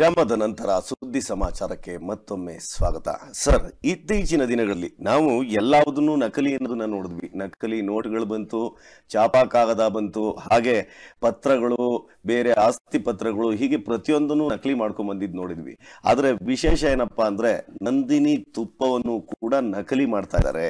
ವಿರಾಮದ ನಂತರ ಸುದ್ದಿ ಸಮಾಚಾರಕ್ಕೆ ಮತ್ತೊಮ್ಮೆ ಸ್ವಾಗತ ಸರ್ ಇತ್ತೀಚಿನ ದಿನಗಳಲ್ಲಿ ನಾವು ಎಲ್ಲಾವುದನ್ನು ನಕಲಿ ಅನ್ನೋದನ್ನ ನೋಡಿದ್ವಿ ನಕಲಿ ನೋಟ್ಗಳು ಬಂತು ಚಾಪಾ ಕಾಗದ ಬಂತು ಹಾಗೆ ಪತ್ರಗಳು ಬೇರೆ ಆಸ್ತಿ ಪತ್ರಗಳು ಹೀಗೆ ಪ್ರತಿಯೊಂದನ್ನು ನಕಲಿ ಮಾಡ್ಕೊಂಡ್ ಬಂದಿದ್ ನೋಡಿದ್ವಿ ಆದರೆ ವಿಶೇಷ ಏನಪ್ಪಾ ಅಂದ್ರೆ ನಂದಿನಿ ತುಪ್ಪವನ್ನು ಕೂಡ ನಕಲಿ ಮಾಡ್ತಾ ಇದ್ದಾರೆ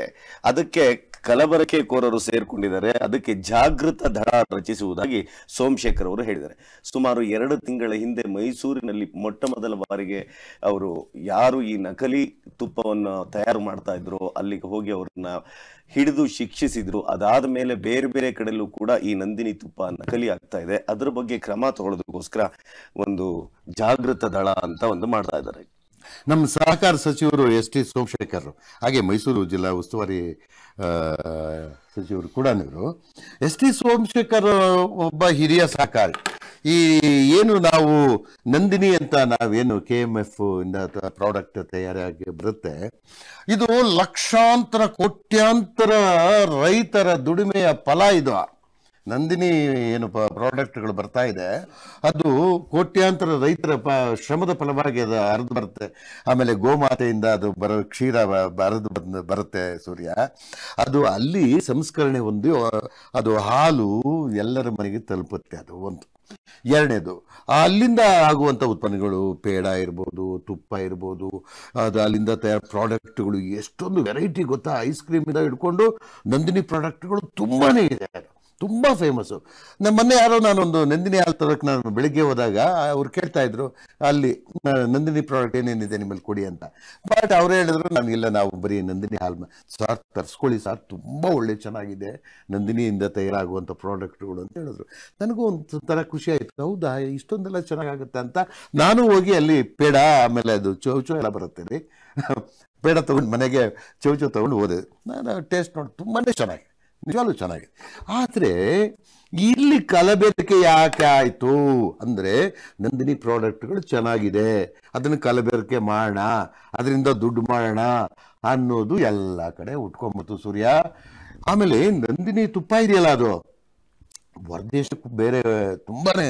ಅದಕ್ಕೆ ಕಲಬರಕೆ ಕೋರರು ಸೇರ್ಕೊಂಡಿದ್ದಾರೆ ಅದಕ್ಕೆ ಜಾಗೃತ ದಳ ರಚಿಸುವುದಾಗಿ ಸೋಮಶೇಖರ್ ಅವರು ಹೇಳಿದ್ದಾರೆ ಸುಮಾರು ಎರಡು ತಿಂಗಳ ಹಿಂದೆ ಮೈಸೂರಿನಲ್ಲಿ ಮೊಟ್ಟ ಮೊದಲ ಬಾರಿಗೆ ಅವರು ಯಾರು ಈ ನಕಲಿ ತುಪ್ಪವನ್ನು ತಯಾರು ಮಾಡ್ತಾ ಇದ್ರು ಅಲ್ಲಿಗೆ ಹೋಗಿ ಅವ್ರನ್ನ ಹಿಡಿದು ಶಿಕ್ಷಿಸಿದ್ರು ಅದಾದ ಮೇಲೆ ಬೇರೆ ಬೇರೆ ಕಡೆಯಲ್ಲೂ ಕೂಡ ಈ ನಂದಿನಿ ತುಪ್ಪ ನಕಲಿ ಆಗ್ತಾ ಇದೆ ಅದರ ಬಗ್ಗೆ ಕ್ರಮ ತಗೊಳ್ಳೋದಕ್ಕೋಸ್ಕರ ಒಂದು ಜಾಗೃತ ದಳ ಅಂತ ಒಂದು ಮಾಡ್ತಾ ಇದ್ದಾರೆ ನಮ್ಮ ಸಹಕಾರ ಸಚಿವರು ಎಸ್ ಟಿ ಸೋಮಶೇಖರ್ ಹಾಗೆ ಮೈಸೂರು ಜಿಲ್ಲಾ ಉಸ್ತುವಾರಿ ಸಚಿವರು ಕೂಡ ಎಸ್ ಟಿ ಸೋಮಶೇಖರ್ ಒಬ್ಬ ಹಿರಿಯ ಸಹಕಾರಿ ಈ ಏನು ನಾವು ನಂದಿನಿ ಅಂತ ನಾವೇನು ಕೆ ಎಮ್ ಎಫ್ ಇಂದ ಪ್ರಾಡಕ್ಟ್ ತಯಾರಾಗಿ ಬರುತ್ತೆ ಇದು ಲಕ್ಷಾಂತರ ಕೋಟ್ಯಾಂತರ ರೈತರ ದುಡಿಮೆಯ ಫಲ ಇದು ನಂದಿನಿ ಏನು ಪ್ರಾಡಕ್ಟ್ಗಳು ಬರ್ತಾ ಇದೆ ಅದು ಕೋಟ್ಯಾಂತರ ರೈತರ ಪ ಶ್ರಮದ ಫಲವಾಗಿ ಅದು ಹರಿದು ಬರುತ್ತೆ ಆಮೇಲೆ ಗೋಮಾತೆಯಿಂದ ಅದು ಬರೋ ಕ್ಷೀರ ಹರಿದು ಬಂದು ಬರುತ್ತೆ ಸೂರ್ಯ ಅದು ಅಲ್ಲಿ ಸಂಸ್ಕರಣೆ ಹೊಂದಿ ಅದು ಹಾಲು ಎಲ್ಲರ ಮನೆಗೆ ತಲುಪುತ್ತೆ ಅದು ಒಂದು ಎರಡನೇದು ಅಲ್ಲಿಂದ ಆಗುವಂಥ ಉತ್ಪನ್ನಗಳು ಪೇಡ ಇರ್ಬೋದು ತುಪ್ಪ ಇರ್ಬೋದು ಅದು ಅಲ್ಲಿಂದ ತಯಾರು ಪ್ರಾಡಕ್ಟ್ಗಳು ಎಷ್ಟೊಂದು ವೆರೈಟಿ ಗೊತ್ತಾ ಐಸ್ ಕ್ರೀಮಿಂದ ಹಿಡ್ಕೊಂಡು ನಂದಿನಿ ಪ್ರಾಡಕ್ಟ್ಗಳು ತುಂಬಾ ಇದೆ ತುಂಬ ಫೇಮಸ್ಸು ನಮ್ಮ ಮೊನ್ನೆ ಯಾರೋ ನಾನೊಂದು ನಂದಿನಿ ಹಾಲು ತರೋಕ್ಕೆ ನಾನು ಬೆಳಿಗ್ಗೆ ಹೋದಾಗ ಅವ್ರು ಕೇಳ್ತಾ ಇದ್ರು ಅಲ್ಲಿ ನಂದಿನಿ ಪ್ರಾಡಕ್ಟ್ ಏನೇನಿದೆ ನಿಮ್ಮಲ್ಲಿ ಕೊಡಿ ಅಂತ ಬಟ್ ಅವ್ರು ಹೇಳಿದ್ರು ನನಗೆಲ್ಲ ನಾವು ಬರೀ ನಂದಿನಿ ಹಾಲು ಸಾರ್ ತರಿಸ್ಕೊಳ್ಳಿ ಸಾರ್ ತುಂಬ ಒಳ್ಳೆ ಚೆನ್ನಾಗಿದೆ ನಂದಿನಿಯಿಂದ ತಯಾರಾಗುವಂಥ ಪ್ರಾಡಕ್ಟ್ಗಳು ಅಂತ ಹೇಳಿದ್ರು ನನಗೂ ಒಂದು ಥರ ಖುಷಿ ಆಯಿತು ಹೌದಾ ಇಷ್ಟೊಂದೆಲ್ಲ ಚೆನ್ನಾಗಾಗುತ್ತೆ ಅಂತ ನಾನು ಹೋಗಿ ಅಲ್ಲಿ ಪೇಡ ಆಮೇಲೆ ಅದು ಚೌ ಎಲ್ಲ ಬರುತ್ತೆ ರೀ ಪೇಡ ತೊಗೊಂಡು ಮನೆಗೆ ಚೌಚೌ ತೊಗೊಂಡು ಹೋದೆ ನಾನು ಟೇಸ್ಟ್ ನೋಡಿ ತುಂಬಾ ಚೆನ್ನಾಗಿ ನಿಜವಾಗ್ಲೂ ಚೆನ್ನಾಗಿದೆ ಆದರೆ ಇಲ್ಲಿ ಕಲಬೆರಕೆ ಯಾಕೆ ಆಯಿತು ಅಂದರೆ ನಂದಿನಿ ಪ್ರಾಡಕ್ಟ್ಗಳು ಚೆನ್ನಾಗಿದೆ ಅದನ್ನು ಕಲಬೆರಕೆ ಮಾಡೋಣ ಅದರಿಂದ ದುಡ್ಡು ಮಾಡೋಣ ಅನ್ನೋದು ಎಲ್ಲ ಕಡೆ ಉಟ್ಕೊಂಬತ್ತು ಸೂರ್ಯ ಆಮೇಲೆ ನಂದಿನಿ ತುಪ್ಪ ಇದೆಯಲ್ಲ ಅದು ಹೊರದೇಶಕ್ಕೂ ಬೇರೆ ತುಂಬಾನೇ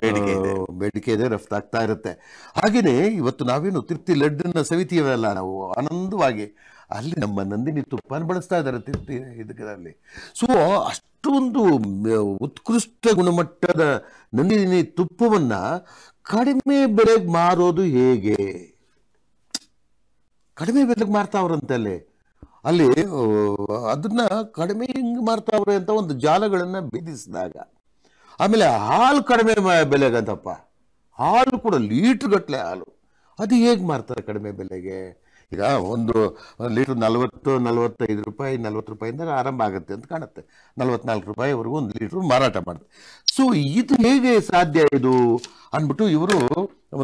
ಬೇಡಿಕೆ ಬೇಡಿಕೆ ಇದೆ ರಫ್ತಾಗ್ತಾ ಇರುತ್ತೆ ಹಾಗೆಯೇ ಇವತ್ತು ನಾವೇನು ತೃಪ್ತಿ ಲಡ್ಡನ್ನ ಸವಿತೀವಲ್ಲ ನಾವು ಆನಂದವಾಗಿ ಅಲ್ಲಿ ನಮ್ಮ ನಂದಿನಿ ತುಪ್ಪನ ಬಳಸ್ತಾ ಇದ್ದಾರೆ ಇದರಲ್ಲಿ ಸೊ ಅಷ್ಟೊಂದು ಉತ್ಕೃಷ್ಟ ಗುಣಮಟ್ಟದ ನಂದಿನಿ ತುಪ್ಪವನ್ನು ಕಡಿಮೆ ಬೆಲೆಗೆ ಮಾರೋದು ಹೇಗೆ ಕಡಿಮೆ ಬೆಲೆಗೆ ಮಾರ್ತಾವ್ರಂತೆ ಅಲ್ಲಿ ಅಲ್ಲಿ ಅದನ್ನ ಕಡಿಮೆ ಹಿಂಗೆ ಮಾರ್ತಾವ್ರೆ ಅಂತ ಒಂದು ಜಾಲಗಳನ್ನು ಬೀದಿಸಿದಾಗ ಆಮೇಲೆ ಹಾಲು ಕಡಿಮೆ ಬೆಲೆಗಂತಪ್ಪ ಹಾಲು ಕೂಡ ಲೀಟ್ರ್ ಗಟ್ಟಲೆ ಹಾಲು ಅದು ಹೇಗೆ ಮಾರ್ತಾರೆ ಕಡಿಮೆ ಬೆಲೆಗೆ ಈಗ ಒಂದು ಲೀಟ್ರ್ ನಲವತ್ತು ನಲ್ವತ್ತೈದು ರೂಪಾಯಿ ನಲ್ವತ್ತು ರೂಪಾಯಿಂದ ಆರಂಭ ಆಗುತ್ತೆ ಅಂತ ಕಾಣುತ್ತೆ ನಲ್ವತ್ನಾಲ್ಕು ರೂಪಾಯಿವರೆಗೂ ಒಂದು ಲೀಟ್ರ್ ಮಾರಾಟ ಮಾಡುತ್ತೆ ಸೊ ಇದು ಹೇಗೆ ಸಾಧ್ಯ ಇದು ಅಂದ್ಬಿಟ್ಟು ಇವರು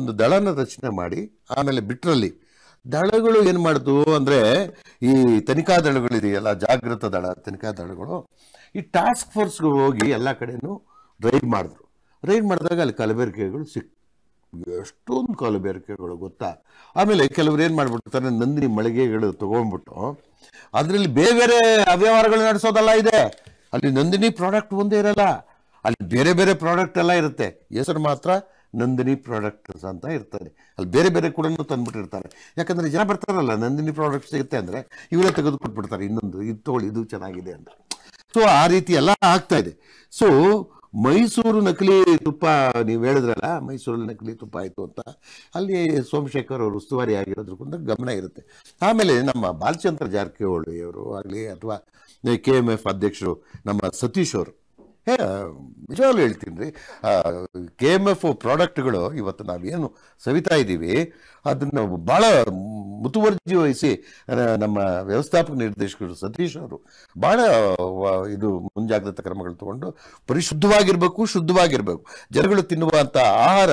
ಒಂದು ದಳನ ರಚನೆ ಮಾಡಿ ಆಮೇಲೆ ಬಿಟ್ರಲ್ಲಿ ದಳಗಳು ಏನು ಮಾಡಿದ್ವು ಅಂದರೆ ಈ ತನಿಖಾ ದಳಗಳಿದೆಯಲ್ಲ ಜಾಗೃತ ದಳ ತನಿಖಾ ದಳಗಳು ಈ ಟಾಸ್ಕ್ ಫೋರ್ಸ್ಗೆ ಹೋಗಿ ಎಲ್ಲ ಕಡೆಯೂ ರೈಡ್ ಮಾಡಿದ್ರು ರೈಡ್ ಮಾಡಿದಾಗ ಅಲ್ಲಿ ಕಲಬೆರಕೆಗಳು ಸಿಕ್ತು ಎಷ್ಟೊಂದು ಕಾಲು ಗೊತ್ತಾ ಆಮೇಲೆ ಕೆಲವರು ಏನು ಮಾಡಿಬಿಡ್ತಾರೆ ನಂದಿನಿ ಮಳಿಗೆಗಳು ತೊಗೊಂಡ್ಬಿಟ್ಟು ಅದರಲ್ಲಿ ಬೇರೆ ಬೇರೆ ಅವ್ಯವಹಾರಗಳು ನಡೆಸೋದೆಲ್ಲ ಇದೆ ಅಲ್ಲಿ ನಂದಿನಿ ಪ್ರಾಡಕ್ಟ್ ಒಂದೇ ಇರಲ್ಲ ಅಲ್ಲಿ ಬೇರೆ ಬೇರೆ ಪ್ರಾಡಕ್ಟ್ ಎಲ್ಲ ಇರುತ್ತೆ ಹೆಸರು ಮಾತ್ರ ನಂದಿನಿ ಪ್ರಾಡಕ್ಟ್ಸ್ ಅಂತ ಇರ್ತದೆ ಅಲ್ಲಿ ಬೇರೆ ಬೇರೆ ಕೂಡ ತಂದ್ಬಿಟ್ಟಿರ್ತಾರೆ ಯಾಕಂದರೆ ಜನ ಬರ್ತಾರಲ್ಲ ನಂದಿನಿ ಪ್ರಾಡಕ್ಟ್ ಸಿಗುತ್ತೆ ಅಂದರೆ ಇವರೇ ತೆಗೆದು ಕೊಟ್ಬಿಡ್ತಾರೆ ಇನ್ನೊಂದು ಇದು ತೊಗೊಳ್ಳಿ ಇದು ಚೆನ್ನಾಗಿದೆ ಅಂತ ಸೊ ಆ ರೀತಿ ಎಲ್ಲ ಆಗ್ತಾ ಇದೆ ಸೊ ಮೈಸೂರು ನಕಲಿ ತುಪ್ಪ ನೀವು ಹೇಳಿದ್ರಲ್ಲ ಮೈಸೂರಲ್ಲಿ ನಕಲಿ ತುಪ್ಪ ಆಯಿತು ಅಂತ ಅಲ್ಲಿ ಸೋಮಶೇಖರ್ ಅವರು ಉಸ್ತುವಾರಿ ಆಗಿರೋದ್ರ ಕುಂತ ಗಮನ ಇರುತ್ತೆ ಆಮೇಲೆ ನಮ್ಮ ಬಾಲಚಂದ್ರ ಜಾರಕಿಹೊಳಿಯವರು ಆಗಲಿ ಅಥವಾ ಕೆ ಎಮ್ ಎಫ್ ಅಧ್ಯಕ್ಷರು ನಮ್ಮ ಸತೀಶ್ ಅವರು ಹೇ ನಿಜವಾಗ್ಲೂ ಹೇಳ್ತೀನಿ ರೀ ಕೆ ಎಮ್ ಎಫ್ ಪ್ರಾಡಕ್ಟ್ಗಳು ಇವತ್ತು ನಾವೇನು ಸವಿತಾ ಇದ್ದೀವಿ ಅದನ್ನು ಭಾಳ ಮುತುವರ್ಜಿ ವಹಿಸಿ ನಮ್ಮ ವ್ಯವಸ್ಥಾಪಕ ನಿರ್ದೇಶಕರು ಸತೀಶ್ ಅವರು ಭಾಳ ಇದು ಮುಂಜಾಗ್ರತಾ ಕ್ರಮಗಳು ತಗೊಂಡು ಪರಿಶುದ್ಧವಾಗಿರಬೇಕು ಶುದ್ಧವಾಗಿರಬೇಕು ಜನಗಳು ತಿನ್ನುವಂಥ ಆಹಾರ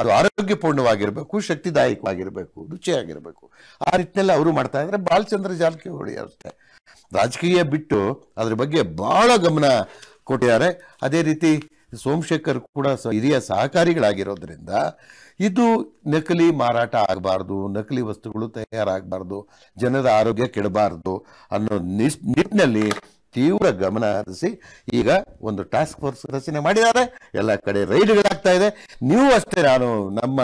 ಅದು ಆರೋಗ್ಯಪೂರ್ಣವಾಗಿರಬೇಕು ಶಕ್ತಿದಾಯಕವಾಗಿರಬೇಕು ರುಚಿಯಾಗಿರಬೇಕು ಆ ರೀತಿಯೆಲ್ಲ ಅವರು ಮಾಡ್ತಾ ಇದ್ದಾರೆ ಬಾಲಚಂದ್ರ ಜಾರಕಿಹೊಳಿ ಅಷ್ಟೇ ರಾಜಕೀಯ ಬಿಟ್ಟು ಅದ್ರ ಬಗ್ಗೆ ಭಾಳ ಗಮನ ಕೊಟ್ಟಿದ್ದಾರೆ ಅದೇ ರೀತಿ ಸೋಮಶೇಖರ್ ಕೂಡ ಹಿರಿಯ ಸಹಕಾರಿಗಳಾಗಿರೋದ್ರಿಂದ ಇದು ನಕಲಿ ಮಾರಾಟ ಆಗಬಾರ್ದು ನಕಲಿ ವಸ್ತುಗಳು ತಯಾರಾಗಬಾರ್ದು ಜನರ ಆರೋಗ್ಯ ಕೆಡಬಾರ್ದು ಅನ್ನೋ ನಿಟ್ಟಿನಲ್ಲಿ ತೀವ್ರ ಗಮನ ಹರಿಸಿ ಈಗ ಒಂದು ಟಾಸ್ಕ್ ಫೋರ್ಸ್ ರಚನೆ ಮಾಡಿದ್ದಾರೆ ಎಲ್ಲ ಕಡೆ ರೈಡ್ಗಳಾಗ್ತಾ ಇದೆ ನೀವು ಅಷ್ಟೇ ನಾನು ನಮ್ಮ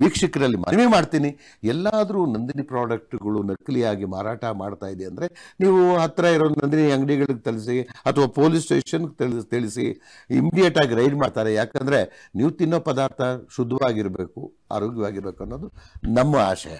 ವೀಕ್ಷಕರಲ್ಲಿ ಮನವಿ ಮಾಡ್ತೀನಿ ಎಲ್ಲಾದರೂ ನಂದಿನಿ ಪ್ರಾಡಕ್ಟ್ಗಳು ನಕಲಿಯಾಗಿ ಮಾರಾಟ ಮಾಡ್ತಾ ಇದೆ ಅಂದರೆ ನೀವು ಹತ್ತಿರ ಇರೋ ನಂದಿನಿ ಅಂಗಡಿಗಳಿಗೆ ತಿಳಿಸಿ ಅಥವಾ ಪೊಲೀಸ್ ಸ್ಟೇಷನ್ಗೆ ತಿಳಿಸಿ ತಿಳಿಸಿ ಇಮಿಡಿಯೇಟಾಗಿ ರೈಡ್ ಮಾಡ್ತಾರೆ ಯಾಕಂದರೆ ನೀವು ತಿನ್ನೋ ಪದಾರ್ಥ ಶುದ್ಧವಾಗಿರಬೇಕು ಆರೋಗ್ಯವಾಗಿರಬೇಕು ಅನ್ನೋದು ನಮ್ಮ ಆಶಯ